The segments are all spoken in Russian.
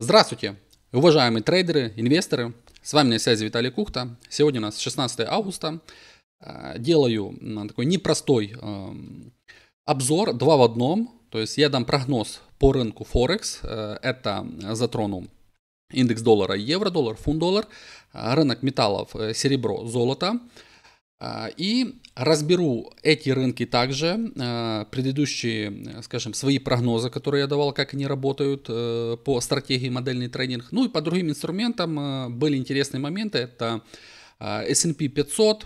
Здравствуйте, уважаемые трейдеры, инвесторы. С вами на связи Виталий Кухта. Сегодня у нас 16 августа. А, делаю такой непростой эм, обзор, два в одном. То есть я дам прогноз по рынку Форекс. Э, это затрону индекс доллара, евро, доллар, фунт, доллар, а, рынок металлов, э, серебро, золото – а, и разберу эти рынки также, а, предыдущие, э, скажем, свои прогнозы, которые я давал, как они работают э, по стратегии модельный тренинг. Ну и по другим инструментам э, были интересные моменты, это а, S&P 500,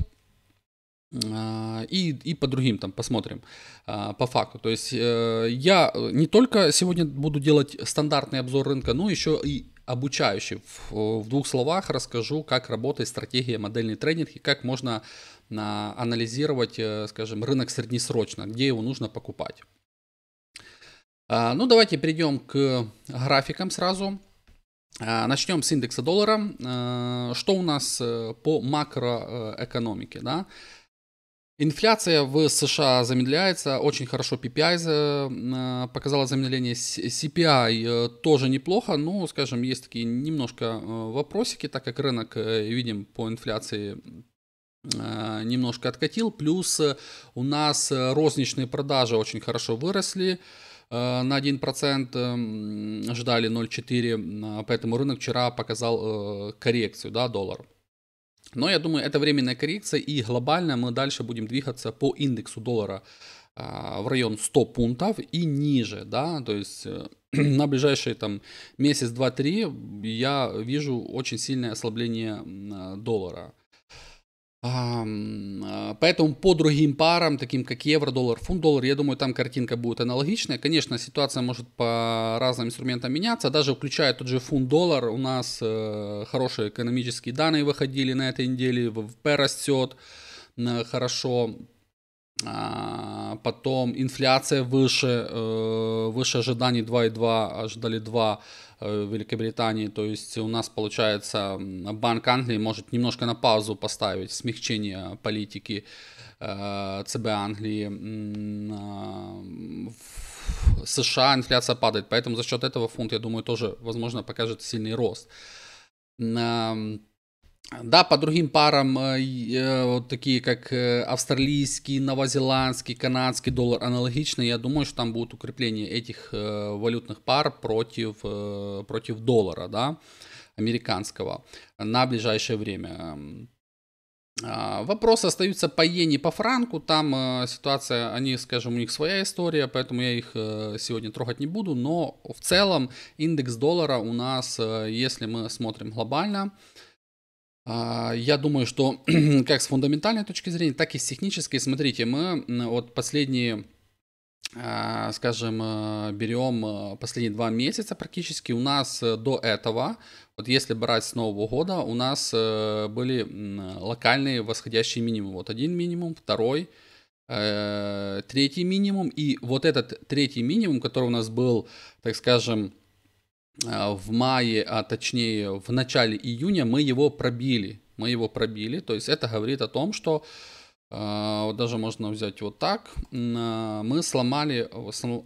и, и по другим там посмотрим по факту. То есть я не только сегодня буду делать стандартный обзор рынка, но еще и обучающий. В, в двух словах расскажу, как работает стратегия модельный тренинг и как можно анализировать, э, скажем, рынок среднесрочно, где его нужно покупать. А, ну, давайте перейдем к графикам сразу. А, начнем с индекса доллара. А, что у нас э, по макроэкономике? Да? Инфляция в США замедляется, очень хорошо PPI показала замедление, CPI э, тоже неплохо, но, скажем, есть такие немножко вопросики, так как рынок, видим, по инфляции Э, немножко откатил. Плюс э, у нас э, розничные продажи очень хорошо выросли на 1%, эм, ждали 0,4%, а поэтому рынок вчера показал коррекцию да, доллар Но я думаю, это временная коррекция, и глобально мы дальше будем двигаться по индексу доллара в район 100 пунктов и ниже, да, то есть на ближайшие там месяц, два, три я вижу очень сильное ослабление доллара. А, поэтому по другим парам, таким как евро, доллар, фунт, доллар, я думаю, там картинка будет аналогичная. Конечно, ситуация может по разным инструментам меняться, даже включая тот же фунт, доллар. У нас э, хорошие экономические данные выходили на этой неделе, ВВП растет хорошо, а, потом инфляция выше, э, выше ожиданий 2,2, ожидали 2, Э, в Великобритании. То есть у нас, получается, Банк Англии может немножко на паузу поставить смягчение политики э, ЦБ Англии. А, в США инфляция падает, поэтому за счет этого фунт, я думаю, тоже, возможно, покажет сильный рост. А, да, по другим парам, э, э, вот такие как э, австралийский, новозеландский, канадский доллар аналогично, я думаю, что там будет укрепление этих валютных пар против, против доллара, да, американского на ближайшее время. А, Вопросы остаются по иене, по франку. Там ситуация, они, скажем, у них своя история, поэтому я их сегодня трогать не буду. Но в целом индекс доллара у нас, если мы смотрим глобально, а, я думаю, что как с фундаментальной точки зрения, так и с технической. Смотрите, мы вот последние, а, скажем, э, берем э, последние два месяца практически. У нас э, до этого, вот если брать с Нового года, у нас были локальные восходящие минимумы. Вот один минимум, второй, третий минимум. И вот этот третий минимум, который у нас был, так скажем, а, в мае, а точнее в начале июня мы его пробили. Мы его пробили, то есть это говорит о том, что а, даже можно взять вот так. А, мы сломали,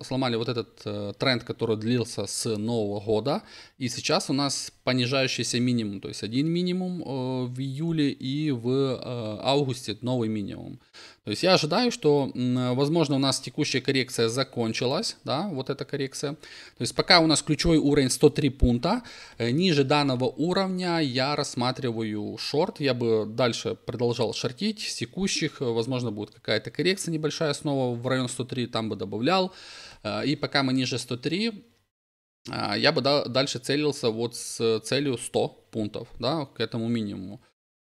сломали вот этот э, тренд, который длился с Нового года. И сейчас у нас понижающийся минимум, то есть один минимум э, в июле и в э, августе новый минимум. То есть я ожидаю, что, возможно, у нас текущая коррекция закончилась, да, вот эта коррекция. То есть пока у нас ключевой уровень 103 пункта, э, ниже данного уровня я рассматриваю шорт, я бы дальше продолжал шортить с текущих, э, возможно, будет какая-то коррекция небольшая снова в район 103, там бы добавлял. Э, и пока мы ниже 103, я бы дальше целился вот с целью 100 пунктов, да, к этому минимуму.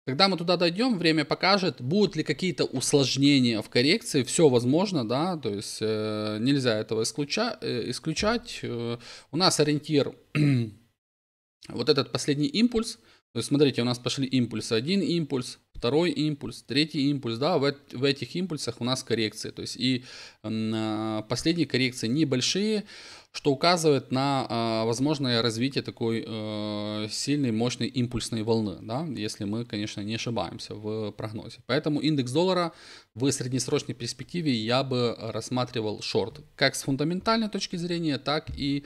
Когда мы туда дойдем, время покажет, будут ли какие-то усложнения в коррекции. Все возможно, да, то есть э, нельзя этого исключа, э, исключать. Э, у нас ориентир вот этот последний импульс – то есть смотрите, у нас пошли импульсы. Один импульс, второй импульс, третий импульс, да, в, в этих импульсах у нас коррекции, то есть и э, последние коррекции небольшие, что указывает на э, возможное развитие такой э, сильной, мощной импульсной волны, да, если мы, конечно, не ошибаемся в прогнозе. Поэтому индекс доллара в среднесрочной перспективе я бы рассматривал шорт, как с фундаментальной точки зрения, так и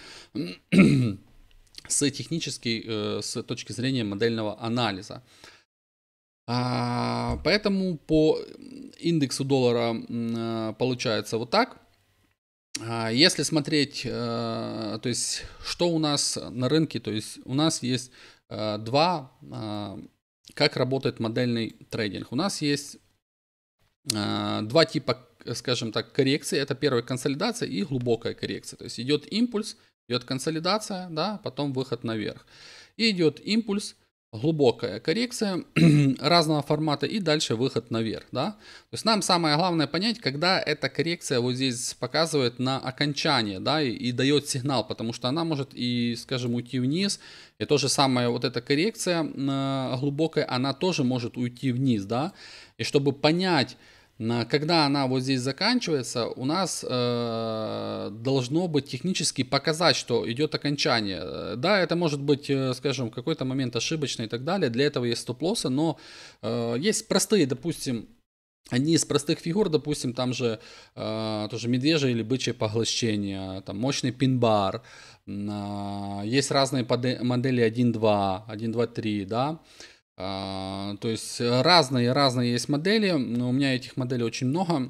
с технической, э, с точки зрения модельного анализа. А, поэтому по индексу доллара э, получается вот так. А, если смотреть, э, то есть что у нас на рынке, то есть у нас есть два, а, как работает модельный трейдинг. У нас есть два типа, скажем так, коррекции. Это первая консолидация и глубокая коррекция. То есть идет импульс, Идет консолидация, да, потом выход наверх. И идет импульс, глубокая коррекция разного формата и дальше выход наверх, да. То есть нам самое главное понять, когда эта коррекция вот здесь показывает на окончание, да, и, и дает сигнал, потому что она может и, скажем, уйти вниз, и то же самое вот эта коррекция э, глубокая, она тоже может уйти вниз, да. И чтобы понять, когда она вот здесь заканчивается, у нас э, должно быть технически показать, что идет окончание. Э, да, это может быть, э, скажем, какой-то момент ошибочный и так далее. Для этого есть стоп-лоссы, но э, есть простые, допустим, Одни из простых фигур, допустим, там же э, тоже медвежье или бычье поглощение, там мощный пин-бар, э, есть разные модели 1.2, 1.2.3, да, а, то есть разные-разные э, есть модели, но у меня этих моделей очень много,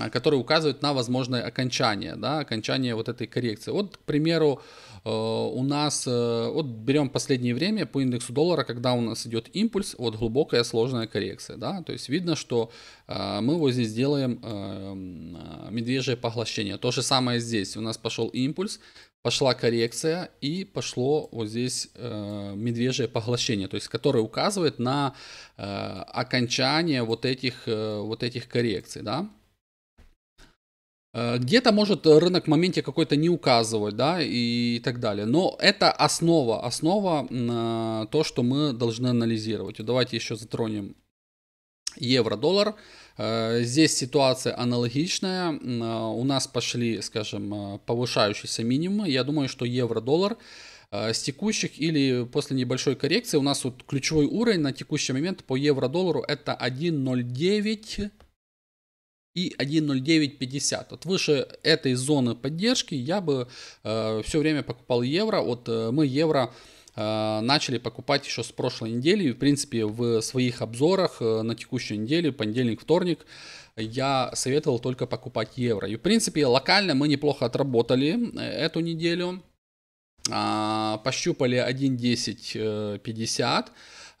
а, которые указывают на возможное окончание, да, окончание вот этой коррекции. Вот, к примеру, э, у нас, э, вот берем последнее время по индексу доллара, когда у нас идет импульс, вот глубокая сложная коррекция, да, то есть видно, что мы вот здесь делаем медвежье поглощение. То же самое здесь, у нас пошел импульс, пошла коррекция и пошло вот здесь э, медвежье поглощение, то есть которое указывает на э, окончание вот этих, э, вот этих коррекций, да. Э, где-то может рынок в моменте какой-то не указывать, да, и так далее. Но это основа, основа э, то, что мы должны анализировать. Давайте еще затронем евро-доллар. Э, Э, здесь ситуация аналогичная. Э, у нас пошли, скажем, э, повышающиеся минимумы. Я думаю, что евро-доллар с текущих или после небольшой коррекции у нас вот ключевой уровень на текущий момент по евро-доллару это 1.09 и 1.0950. Вот выше этой зоны поддержки я бы э, все время покупал евро. Вот э, мы евро Э, начали покупать еще с прошлой недели. В принципе, в своих обзорах э, на текущую неделю, понедельник, вторник, я советовал только покупать евро. И, в принципе, локально мы неплохо отработали э, эту неделю. А, пощупали 1.1050.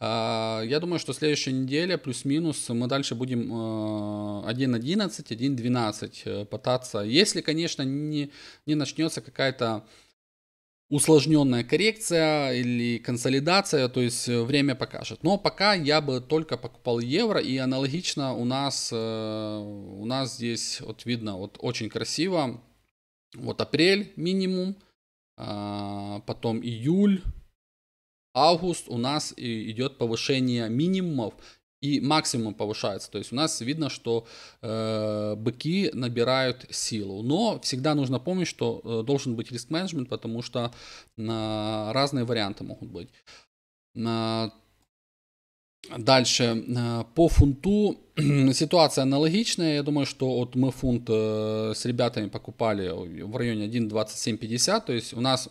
А, я думаю, что следующая неделя плюс-минус мы дальше будем 1.11, 1.12 пытаться. Если, конечно, не, не начнется какая-то усложненная коррекция или консолидация, то есть э, время покажет. Но пока я бы только покупал евро и аналогично у нас, э, у нас здесь вот видно вот очень красиво. Вот апрель минимум, а, потом июль, август у нас идет повышение минимумов и максимум повышается. То есть у нас видно, что э, быки набирают силу. Но всегда нужно помнить, что э, должен быть риск-менеджмент, потому что э, разные варианты могут быть. Э, дальше. Э, по фунту ситуация аналогичная. Я думаю, что вот мы фунт э, с ребятами покупали в районе 1.2750. То есть у нас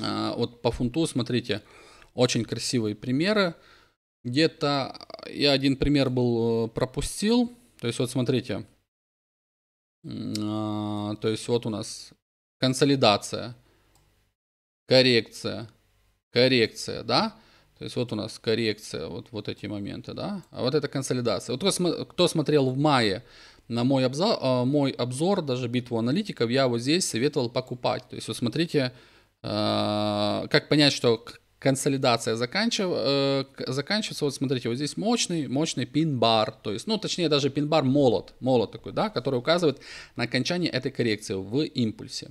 э, вот по фунту, смотрите, очень красивые примеры. Где-то я один пример был э, пропустил. То есть вот смотрите. А, то есть вот у нас консолидация, коррекция, коррекция, да? То есть вот у нас коррекция, вот, вот эти моменты, да? А вот это консолидация. Вот кто, кто смотрел в мае на мой обзор, а, мой обзор, даже битву аналитиков, я вот здесь советовал покупать. То есть вот смотрите, а, как понять, что консолидация заканчив, э, заканчивается. Вот смотрите, вот здесь мощный, мощный пин-бар, то есть, ну, точнее, даже пин-бар молот, молот такой, да, который указывает на окончание этой коррекции в импульсе.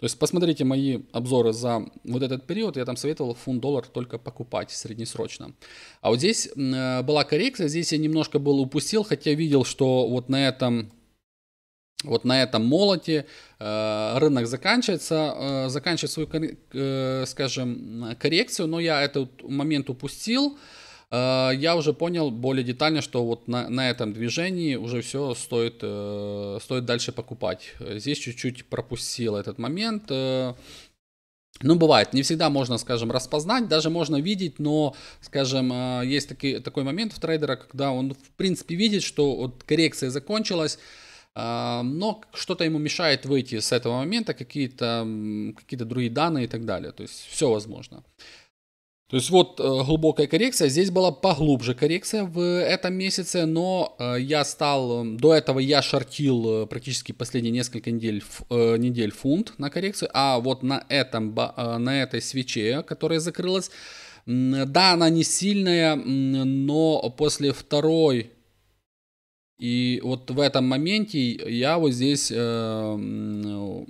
То есть посмотрите мои обзоры за вот этот период, я там советовал фунт-доллар только покупать среднесрочно. А вот здесь э, была коррекция, здесь я немножко был упустил, хотя видел, что вот на этом вот на этом молоте э, рынок заканчивается, э, заканчивает свою, э, скажем, коррекцию, но я этот момент упустил. Я уже понял более детально, что вот на, на этом движении уже все стоит, стоит дальше покупать. Здесь чуть-чуть пропустил этот момент. Ну, бывает, не всегда можно, скажем, распознать, даже можно видеть, но, скажем, есть таки, такой момент в трейдера, когда он, в принципе, видит, что вот коррекция закончилась, а, но что-то ему мешает выйти с этого момента, какие-то какие другие данные и так далее. То есть все возможно. То есть вот э, глубокая коррекция, здесь была поглубже коррекция в этом месяце, но э, я стал, э, до этого я шортил практически последние несколько недель, недель фунт на коррекцию, а вот на, этом, на этой свече, которая закрылась, да, она не сильная, но после второй и вот в этом моменте я вот здесь эм,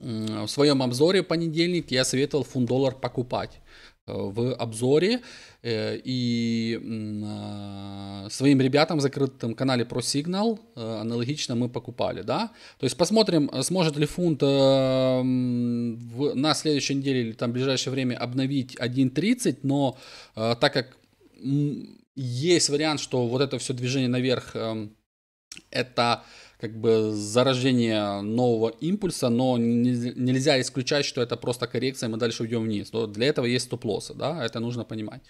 э, в своем обзоре понедельник я советовал фунт-доллар покупать э, в обзоре э, и э, своим ребятам в закрытом канале про сигнал аналогично мы покупали, да. То есть посмотрим, сможет ли фунт эм, на следующей неделе или там в ближайшее время обновить 1.30, но так как есть вариант, что вот это все движение наверх эм, это как бы зарождение нового импульса, но нельзя исключать, что это просто коррекция, мы дальше уйдем вниз. Но для этого есть стоп-лоссы, да, это нужно понимать.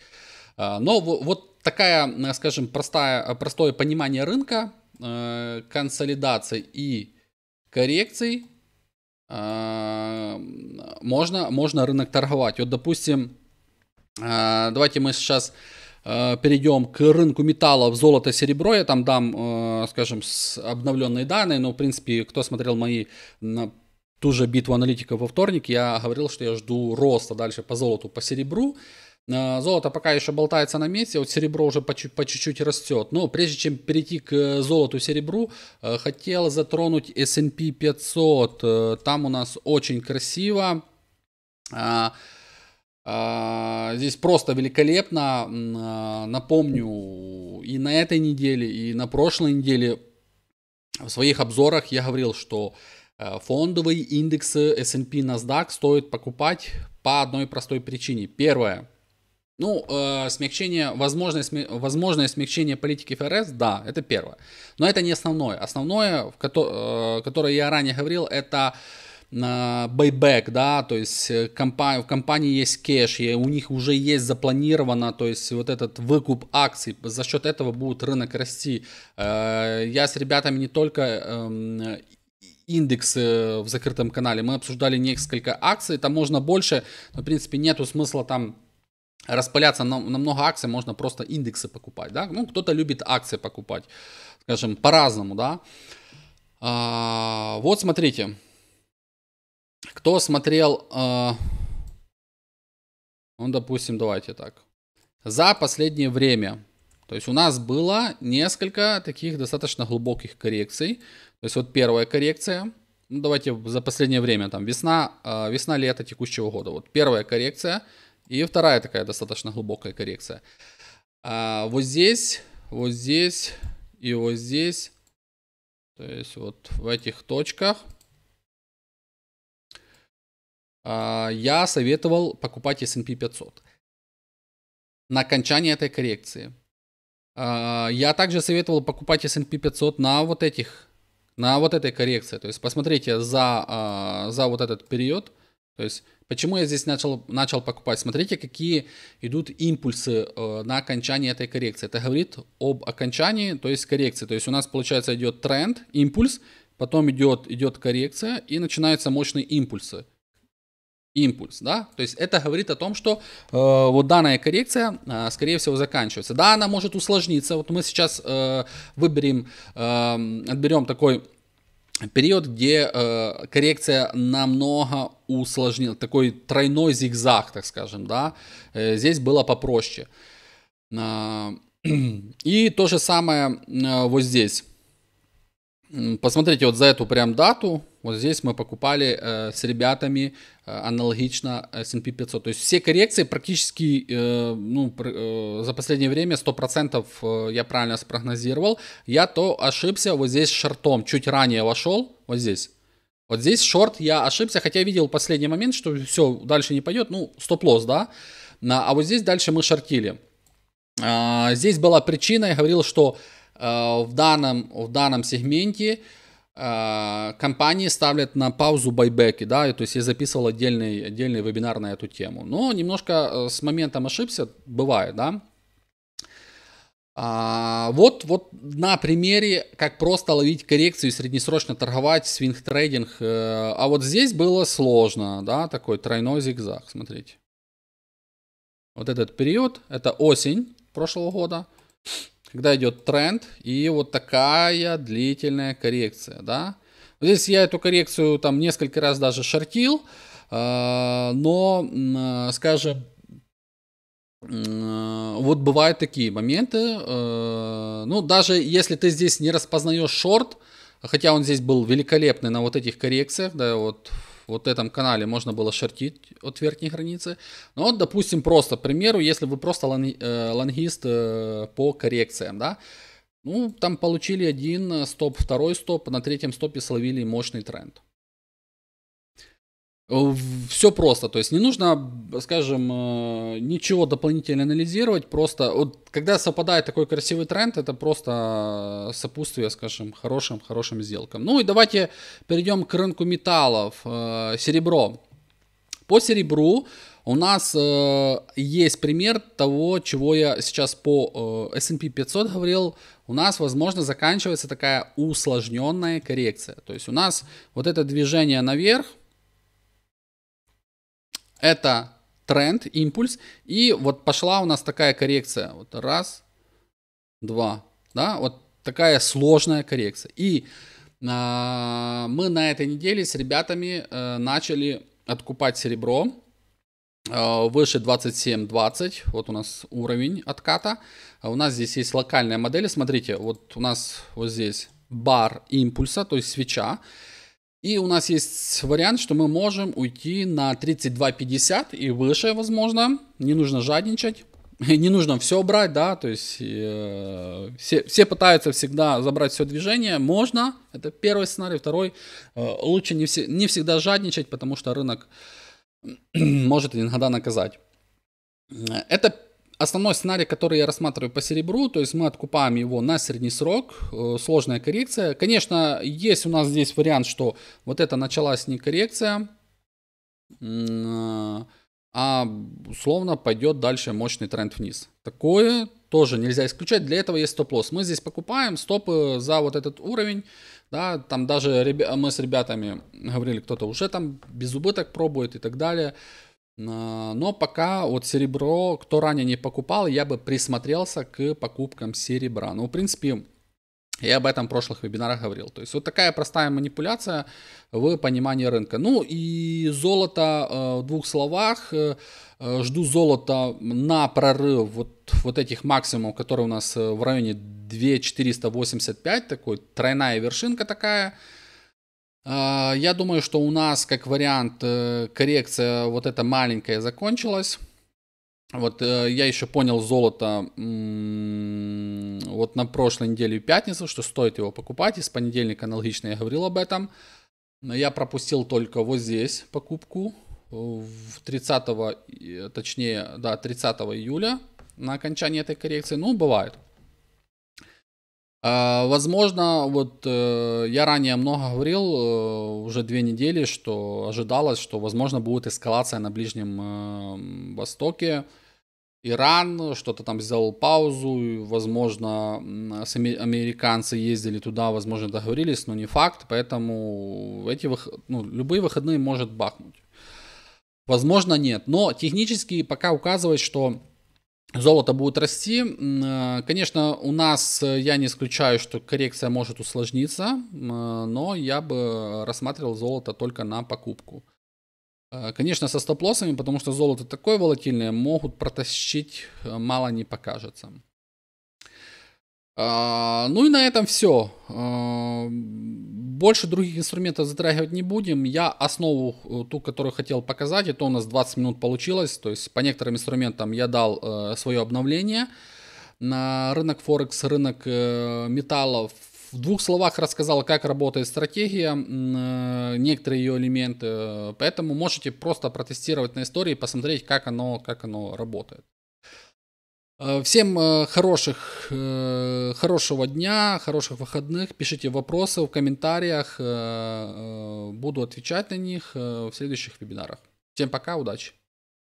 А, но вот такая, э, скажем, простая, э, простое понимание рынка, э, консолидации и коррекций можно, можно рынок торговать. Вот, допустим, давайте мы сейчас Э, перейдем к рынку металлов, золота, серебро, я там дам, э, скажем, обновленные данные, но, в принципе, кто смотрел мои ту же битву аналитиков во вторник, я говорил, что я жду роста дальше по золоту, по серебру, э, Золото пока еще болтается на месте, вот серебро уже по чуть-чуть растет. Но прежде чем перейти к золоту и серебру, хотел затронуть S&P 500. Там у нас очень красиво. А, а, здесь просто великолепно. А, напомню, и на этой неделе, и на прошлой неделе в своих обзорах я говорил, что э, фондовые индексы S&P NASDAQ стоит покупать по одной простой причине. Первое. Ну, э, смягчение, возможное, сме, возможное смягчение политики ФРС, да, это первое. Но это не основное. Основное, э, которое я ранее говорил, это на байбек, да, то есть э, компания в компании есть кэш, и у них уже есть запланировано, то есть вот этот выкуп акций, за счет этого будет рынок расти. Э, я с ребятами не только эм, индексы в закрытом канале, мы обсуждали несколько акций, там можно больше, но в принципе нету смысла там распыляться на, на много акций, можно просто индексы покупать, да, ну кто-то любит акции покупать, скажем, по-разному, да. А, вот смотрите, кто смотрел, э, ну, допустим, давайте так, за последнее время, то есть у нас было несколько таких достаточно глубоких коррекций. То есть вот первая коррекция, ну, давайте за последнее время, там весна, э, весна, лето текущего года. Вот первая коррекция и вторая такая достаточно глубокая коррекция. А вот здесь, вот здесь и вот здесь, то есть вот в этих точках – а, я советовал покупать S&P 500 на окончании этой коррекции. А, я также советовал покупать S&P 500 на вот этих, на вот этой коррекции. То есть посмотрите за, а, за вот этот период. То есть почему я здесь начал, начал покупать? Смотрите, какие идут импульсы э, на окончании этой коррекции. Это говорит об окончании, то есть коррекции. То есть у нас получается идет тренд, импульс, потом идет, идет коррекция и начинаются мощные импульсы импульс, да, то есть это говорит о том, что э, вот данная коррекция, э, скорее всего, заканчивается. Да, она может усложниться, вот мы сейчас э, выберем, э, отберем такой период, где э, коррекция намного усложнила, такой тройной зигзаг, так скажем, да, э, здесь было попроще. Э, и то же самое э, вот здесь. Посмотрите вот за эту прям дату, вот здесь мы покупали э, с ребятами э, аналогично э, S&P 500. То есть все коррекции практически э, ну, пр, э, за последнее время 100% э, я правильно спрогнозировал. Я то ошибся вот здесь шортом. Чуть ранее вошел, вот здесь. Вот здесь шорт я ошибся, хотя видел последний момент, что все, дальше не пойдет. Ну, стоп-лосс, да? А вот здесь дальше мы шортили. Э, здесь была причина, я говорил, что э, в данном, в данном сегменте Э, компании ставят на паузу байбеки, да, то есть я записывал отдельный, отдельный вебинар на эту тему. Но немножко э, с моментом ошибся, бывает, да. А, вот, вот на примере, как просто ловить коррекцию и среднесрочно торговать, свинг-трейдинг. Э, а вот здесь было сложно, да, такой тройной зигзаг, смотрите. Вот этот период, это осень прошлого года когда идет тренд и вот такая длительная коррекция, да. Здесь я эту коррекцию там несколько раз даже шортил, э, но, скажем, вот бывают такие моменты, э, ну, даже если ты здесь не распознаешь шорт, хотя он здесь был великолепный на вот этих коррекциях, да, вот вот этом канале можно было шортить от верхней границы. Но вот, допустим, просто, к примеру, если вы просто лонгист э, э, по коррекциям, да, ну, там получили один стоп, второй стоп, на третьем стопе словили мощный тренд. Э, Все просто, то есть не нужно, скажем, э, ничего дополнительно анализировать, просто вот когда совпадает такой красивый тренд, это просто сопутствие, скажем, хорошим, хорошим сделкам. Ну и давайте перейдем к рынку металлов, э, серебро. По серебру у нас есть пример того, чего я сейчас по S&P 500 говорил. У нас, возможно, заканчивается такая усложненная коррекция. То есть у нас вот это движение наверх, это тренд, импульс. И вот пошла у нас такая коррекция. Вот раз, два. Да, вот такая сложная коррекция. И э, мы на этой неделе с ребятами э, начали откупать серебро э, выше 27.20. Вот у нас уровень отката. А у нас здесь есть локальная модель. Смотрите, вот у нас вот здесь бар импульса, то есть свеча. И у нас есть вариант, что мы можем уйти на 32.50 и выше, возможно. Не нужно жадничать. Не нужно все брать, да, то есть э, все, все пытаются всегда забрать все движение. Можно, это первый сценарий. Второй, э, лучше не, все, не всегда жадничать, потому что рынок может иногда наказать. Э, это Основной сценарий, который я рассматриваю по серебру, то есть мы откупаем его на средний срок, э, сложная коррекция. Конечно, есть у нас здесь вариант, что вот это началась не коррекция, а, а условно пойдет дальше мощный тренд вниз. Такое тоже нельзя исключать, для этого есть стоп-лосс. Мы здесь покупаем стопы за вот этот уровень, да, там даже мы с ребятами говорили, кто-то уже там без убыток пробует и так далее. Э, но пока вот серебро, кто ранее не покупал, я бы присмотрелся к покупкам серебра. Ну, в принципе, я об этом в прошлых вебинарах говорил. То есть вот такая простая манипуляция в понимании рынка. Ну и золото э, в двух словах. Э, жду золото на прорыв вот, вот этих максимумов, которые у нас в районе 2485, такой тройная вершинка такая. А, я думаю, что у нас как вариант э, коррекция вот эта маленькая закончилась. Вот э, я еще понял золото вот на прошлой неделе в пятницу, что стоит его покупать. И с понедельника аналогично я говорил об этом. Но я пропустил только вот здесь покупку в 30, э, точнее, да, 30 июля на окончании этой коррекции. Ну, бывает. А, возможно, вот э, я ранее много говорил, э, уже две недели, что ожидалось, что, возможно, будет эскалация на Ближнем эм, Востоке. Иран что-то там сделал паузу, возможно, американцы ездили туда, возможно, договорились, но не факт, поэтому эти вых... ну, любые выходные может бахнуть. Возможно, нет, но технически пока указывает, что Золото будет расти. Э, конечно, у нас, э, я не исключаю, что коррекция может усложниться, э, но я бы рассматривал золото только на покупку. Конечно, со стоп-лоссами, потому что золото такое волатильное, могут протащить, мало не покажется. Ну и на этом все. Больше других инструментов затрагивать не будем. Я основу, э, ту, которую хотел показать, это у нас 20 минут получилось. То есть по некоторым инструментам я дал э, свое обновление. На рынок Форекс, рынок э, металлов в двух словах рассказал, как работает стратегия, э, некоторые ее элементы. Поэтому можете просто протестировать на истории посмотреть, как оно, как оно работает. Э, всем э, хороших, э, хорошего дня, хороших выходных. Пишите вопросы в комментариях. Буду отвечать на них в следующих вебинарах. Всем пока, удачи!